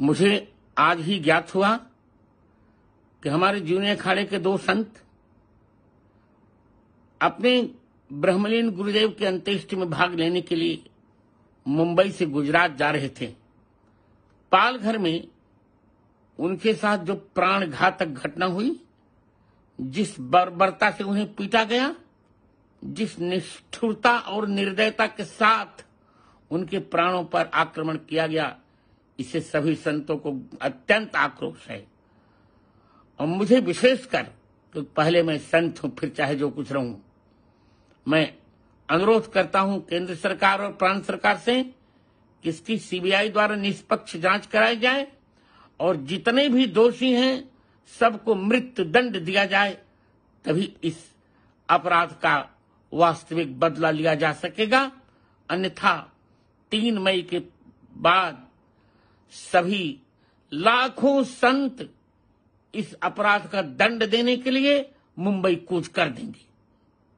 मुझे आज ही ज्ञात हुआ कि हमारे जूने अखाड़े के दो संत अपने ब्रह्मलीन गुरुदेव के अंत्येष्टि में भाग लेने के लिए मुंबई से गुजरात जा रहे थे पालघर में उनके साथ जो प्राण घातक घटना हुई जिस बर्बरता से उन्हें पीटा गया जिस निष्ठुरता और निर्दयता के साथ उनके प्राणों पर आक्रमण किया गया इसे सभी संतों को अत्यंत आक्रोश है और मुझे विशेषकर तो पहले मैं संत हूं फिर चाहे जो कुछ रहूं मैं अनुरोध करता हूं केंद्र सरकार और प्रांत सरकार से कि इसकी सीबीआई द्वारा निष्पक्ष जांच कराई जाए और जितने भी दोषी हैं सबको मृत्यु दंड दिया जाए तभी इस अपराध का वास्तविक बदला लिया जा सकेगा अन्यथा तीन मई के बाद सभी लाखों संत इस अपराध का दंड देने के लिए मुंबई कूच कर देंगे